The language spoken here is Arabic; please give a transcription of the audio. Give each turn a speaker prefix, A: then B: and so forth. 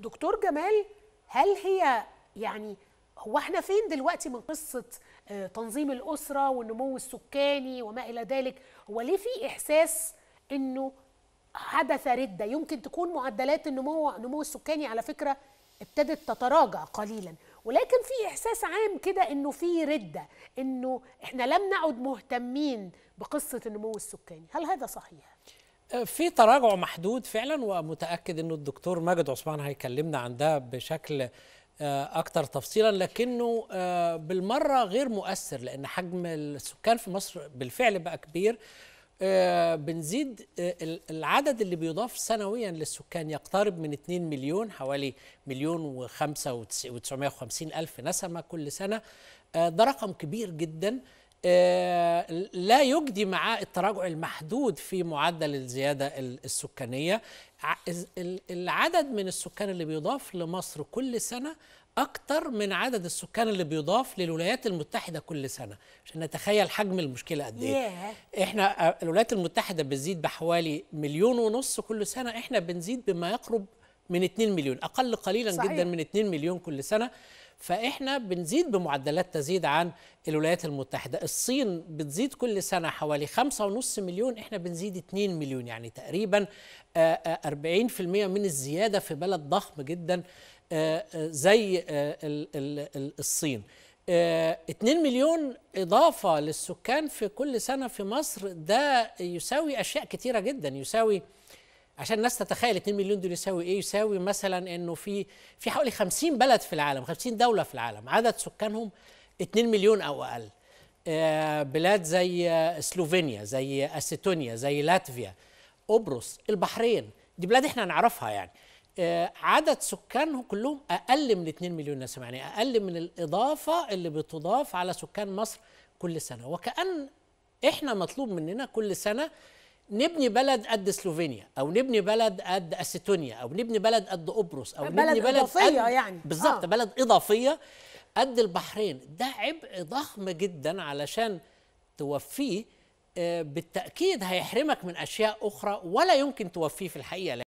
A: دكتور جمال هل هي يعني هو احنا فين دلوقتي من قصه آه، تنظيم الاسره والنمو السكاني وما الى ذلك هو ليه في احساس انه حدث رده يمكن تكون معدلات النمو النمو السكاني على فكره ابتدت تتراجع قليلا ولكن في احساس عام كده انه في رده انه احنا لم نعد مهتمين بقصه النمو السكاني هل هذا صحيح
B: في تراجع محدود فعلا ومتاكد انه الدكتور ماجد عثمان هيكلمنا عن ده بشكل آه، اكثر تفصيلا لكنه آه، بالمره غير مؤثر لان حجم السكان في مصر بالفعل بقى كبير آه، بنزيد العدد اللي بيضاف سنويا للسكان يقترب من 2 مليون حوالي مليون و 950 ألف نسمة كل سنة ده رقم كبير جدا آه، لا يجدي معاه التراجع المحدود في معدل الزيادة السكانية العدد من السكان اللي بيضاف لمصر كل سنة أكتر من عدد السكان اللي بيضاف للولايات المتحدة كل سنة عشان نتخيل حجم المشكلة قد إيه yeah. إحنا آه، الولايات المتحدة بتزيد بحوالي مليون ونص كل سنة إحنا بنزيد بما يقرب من 2 مليون أقل قليلا صحيح. جدا من 2 مليون كل سنة فإحنا بنزيد بمعدلات تزيد عن الولايات المتحدة الصين بتزيد كل سنة حوالي 5.5 مليون إحنا بنزيد 2 مليون يعني تقريبا 40% آه، آه، من الزيادة في بلد ضخم جدا آه، زي الصين 2 مليون إضافة للسكان في كل سنة في مصر ده يساوي أشياء كتيرة جدا يساوي عشان الناس تتخيل 2 مليون دول يساوي ايه يساوي مثلا انه في في حوالي 50 بلد في العالم 50 دوله في العالم عدد سكانهم 2 مليون او اقل آه، بلاد زي آه، سلوفينيا زي استونيا زي لاتفيا قبرص البحرين دي بلاد احنا نعرفها يعني آه، عدد سكانهم كلهم اقل من 2 مليون نسمة يعني اقل من الاضافه اللي بتضاف على سكان مصر كل سنه وكأن احنا مطلوب مننا كل سنه نبني بلد قد سلوفينيا او نبني بلد قد استونيا او نبني بلد قد قبرص او بلد نبني بلد اضافيه قد يعني بالظبط آه. بلد اضافيه قد البحرين ده عبء ضخم جدا علشان توفيه آه، بالتاكيد هيحرمك من اشياء اخرى ولا يمكن توفيه في الحقيقه